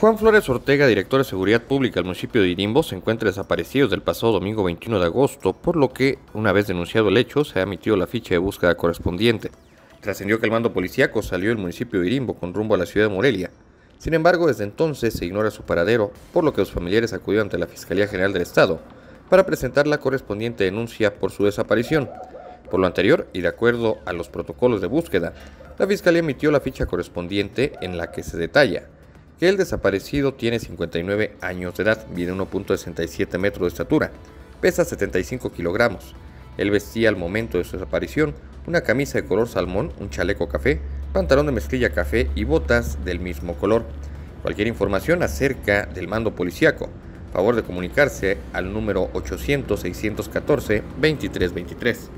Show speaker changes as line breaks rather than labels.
Juan Flores Ortega, director de Seguridad Pública del municipio de Irimbo, se encuentra desaparecido del pasado domingo 21 de agosto, por lo que, una vez denunciado el hecho, se ha emitido la ficha de búsqueda correspondiente. Trascendió que el mando policíaco salió del municipio de Irimbo con rumbo a la ciudad de Morelia. Sin embargo, desde entonces se ignora su paradero, por lo que los familiares acudieron ante la Fiscalía General del Estado para presentar la correspondiente denuncia por su desaparición. Por lo anterior, y de acuerdo a los protocolos de búsqueda, la Fiscalía emitió la ficha correspondiente en la que se detalla que el desaparecido tiene 59 años de edad, mide 1.67 metros de estatura, pesa 75 kilogramos. Él vestía al momento de su desaparición una camisa de color salmón, un chaleco café, pantalón de mezclilla café y botas del mismo color. Cualquier información acerca del mando policíaco, favor de comunicarse al número 800-614-2323.